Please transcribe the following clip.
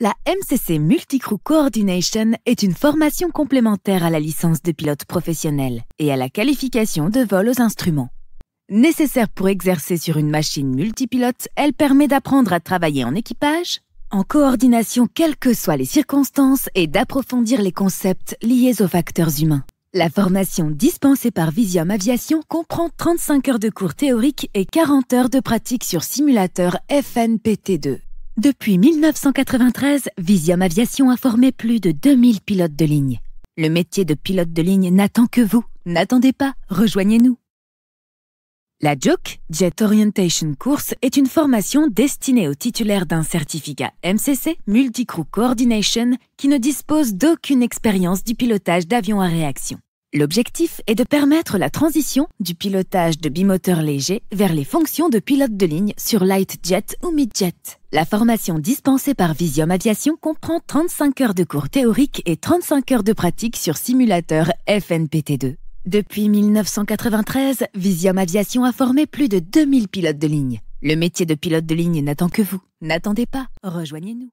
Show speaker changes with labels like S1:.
S1: La MCC Multicrew Coordination est une formation complémentaire à la licence de pilote professionnel et à la qualification de vol aux instruments. Nécessaire pour exercer sur une machine multipilote, elle permet d'apprendre à travailler en équipage, en coordination quelles que soient les circonstances et d'approfondir les concepts liés aux facteurs humains. La formation dispensée par Visium Aviation comprend 35 heures de cours théoriques et 40 heures de pratique sur simulateur FNPT2. Depuis 1993, Visium Aviation a formé plus de 2000 pilotes de ligne. Le métier de pilote de ligne n'attend que vous. N'attendez pas, rejoignez-nous. La JOC, Jet Orientation Course, est une formation destinée aux titulaires d'un certificat MCC, Multicrew Coordination, qui ne dispose d'aucune expérience du pilotage d'avions à réaction. L'objectif est de permettre la transition du pilotage de bimoteurs légers vers les fonctions de pilote de ligne sur light jet ou mid jet. La formation dispensée par Visium Aviation comprend 35 heures de cours théoriques et 35 heures de pratique sur simulateur FNPT2. Depuis 1993, Visium Aviation a formé plus de 2000 pilotes de ligne. Le métier de pilote de ligne n'attend que vous. N'attendez pas, rejoignez-nous.